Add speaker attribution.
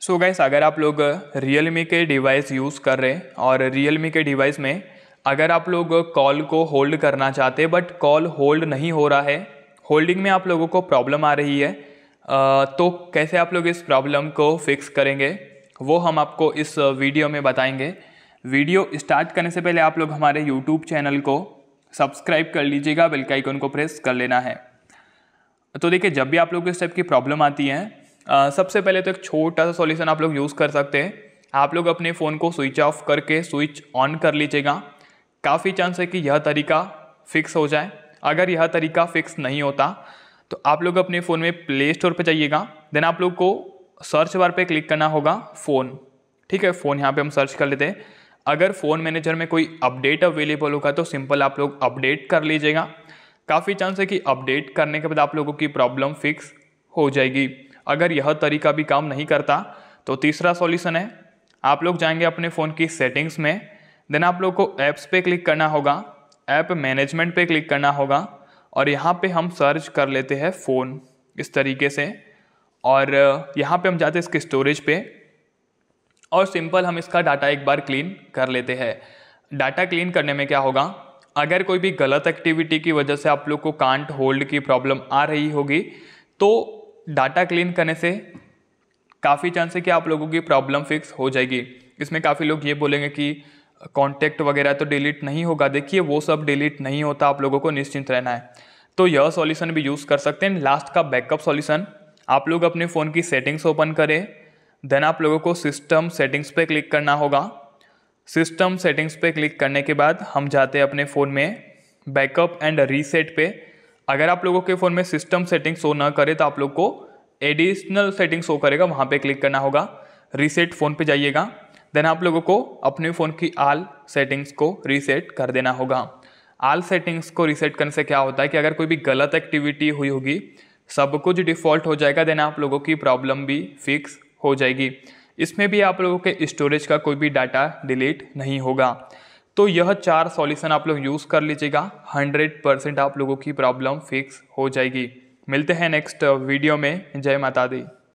Speaker 1: सो so gas अगर आप लोग रियल मी के डिवाइस यूज़ कर रहे हैं और रियल मी के डिवाइस में अगर आप लोग कॉल को होल्ड करना चाहते बट कॉल होल्ड नहीं हो रहा है होल्डिंग में आप लोगों को प्रॉब्लम आ रही है तो कैसे आप लोग इस प्रॉब्लम को फिक्स करेंगे वो हम आपको इस वीडियो में बताएंगे वीडियो स्टार्ट करने से पहले आप लोग हमारे यूट्यूब चैनल को सब्सक्राइब कर लीजिएगा बेल आइकन को प्रेस कर लेना है तो देखिए जब भी आप लोग को इस टाइप की प्रॉब्लम आती है सबसे पहले तो एक छोटा सा सॉल्यूशन आप लोग यूज़ कर सकते हैं आप लोग अपने फ़ोन को स्विच ऑफ करके स्विच ऑन कर लीजिएगा काफ़ी चांस है कि यह तरीका फिक्स हो जाए अगर यह तरीका फिक्स नहीं होता तो आप लोग अपने फ़ोन में प्ले स्टोर पर जाइएगा देन आप लोग को सर्च बार पे क्लिक करना होगा फ़ोन ठीक है फ़ोन यहाँ पे हम सर्च कर लेते हैं अगर फ़ोन मैनेजर में कोई अपडेट अवेलेबल होगा तो सिंपल आप लोग अपडेट कर लीजिएगा काफ़ी चांस है कि अपडेट करने के बाद आप लोगों की प्रॉब्लम फिक्स हो जाएगी अगर यह तरीका भी काम नहीं करता तो तीसरा सॉल्यूशन है आप लोग जाएंगे अपने फ़ोन की सेटिंग्स में देन आप लोग को ऐप्स पे क्लिक करना होगा ऐप मैनेजमेंट पे क्लिक करना होगा और यहाँ पे हम सर्च कर लेते हैं फ़ोन इस तरीके से और यहाँ पे हम जाते हैं इसके स्टोरेज पे और सिंपल हम इसका डाटा एक बार क्लीन कर लेते हैं डाटा क्लीन करने में क्या होगा अगर कोई भी गलत एक्टिविटी की वजह से आप लोग को कांट होल्ड की प्रॉब्लम आ रही होगी तो डाटा क्लीन करने से काफ़ी चांस है कि आप लोगों की प्रॉब्लम फिक्स हो जाएगी इसमें काफ़ी लोग ये बोलेंगे कि कॉन्टैक्ट वगैरह तो डिलीट नहीं होगा देखिए वो सब डिलीट नहीं होता आप लोगों को निश्चिंत रहना है तो यह सॉल्यूशन भी यूज़ कर सकते हैं लास्ट का बैकअप सॉल्यूशन आप लोग अपने फ़ोन की सेटिंग्स ओपन करें देन आप लोगों को सिस्टम सेटिंग्स पे क्लिक करना होगा सिस्टम सेटिंग्स पे क्लिक करने के बाद हम जाते हैं अपने फ़ोन में बैकअप एंड रीसेट पे अगर आप लोगों के फ़ोन में सिस्टम सेटिंग शो ना करे तो आप लोग को एडिशनल सेटिंग शो करेगा वहाँ पे क्लिक करना होगा रीसेट फ़ोन पे जाइएगा देन आप लोगों को अपने फ़ोन की आल सेटिंग्स को रीसेट कर देना होगा आल सेटिंग्स को रीसेट करने से क्या होता है कि अगर कोई भी गलत एक्टिविटी हुई होगी सब कुछ डिफ़ॉल्ट हो जाएगा देन आप लोगों की प्रॉब्लम भी फिक्स हो जाएगी इसमें भी आप लोगों के स्टोरेज का कोई भी डाटा डिलीट नहीं होगा तो यह चार सॉल्यूशन आप लोग यूज़ कर लीजिएगा 100 परसेंट आप लोगों की प्रॉब्लम फिक्स हो जाएगी मिलते हैं नेक्स्ट वीडियो uh, में जय माता दी